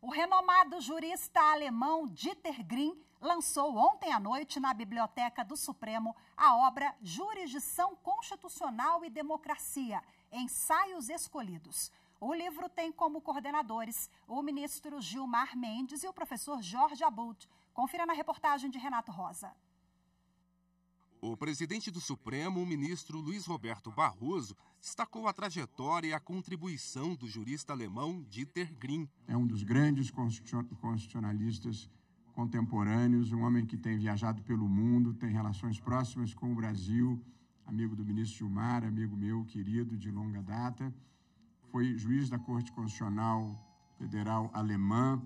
O renomado jurista alemão Dieter Grimm lançou ontem à noite na Biblioteca do Supremo a obra Jurisdição Constitucional e Democracia Ensaios Escolhidos. O livro tem como coordenadores o ministro Gilmar Mendes e o professor Jorge Abud. Confira na reportagem de Renato Rosa. O presidente do Supremo, o ministro Luiz Roberto Barroso, destacou a trajetória e a contribuição do jurista alemão Dieter Grimm. É um dos grandes constitucionalistas contemporâneos, um homem que tem viajado pelo mundo, tem relações próximas com o Brasil, amigo do ministro Gilmar, amigo meu, querido, de longa data. Foi juiz da Corte Constitucional Federal Alemã,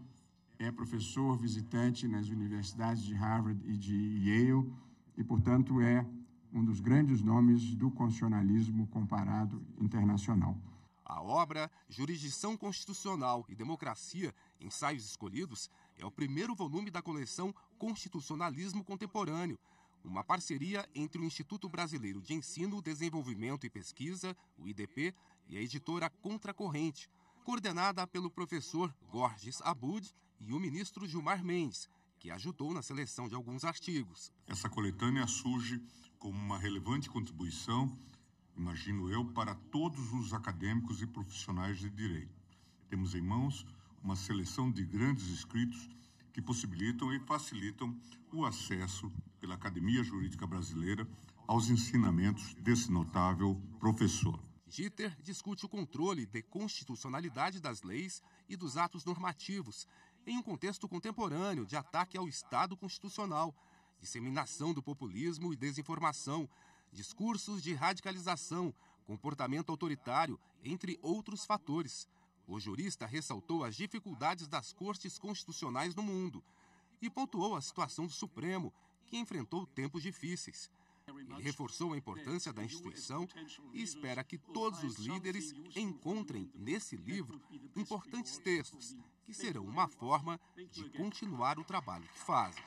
é professor visitante nas universidades de Harvard e de Yale e, portanto, é um dos grandes nomes do constitucionalismo comparado internacional. A obra Jurisdição Constitucional e Democracia, Ensaios Escolhidos, é o primeiro volume da coleção Constitucionalismo Contemporâneo, uma parceria entre o Instituto Brasileiro de Ensino, Desenvolvimento e Pesquisa, o IDP, e a editora Contracorrente, coordenada pelo professor Gorges Abud e o ministro Gilmar Mendes, que ajudou na seleção de alguns artigos. Essa coletânea surge como uma relevante contribuição, imagino eu, para todos os acadêmicos e profissionais de direito. Temos em mãos uma seleção de grandes escritos que possibilitam e facilitam o acesso pela Academia Jurídica Brasileira aos ensinamentos desse notável professor. Dieter discute o controle de constitucionalidade das leis e dos atos normativos em um contexto contemporâneo de ataque ao Estado constitucional, disseminação do populismo e desinformação, discursos de radicalização, comportamento autoritário, entre outros fatores. O jurista ressaltou as dificuldades das cortes constitucionais no mundo e pontuou a situação do Supremo, que enfrentou tempos difíceis. Ele reforçou a importância da instituição e espera que todos os líderes encontrem nesse livro importantes textos que serão uma forma de continuar o trabalho que fazem.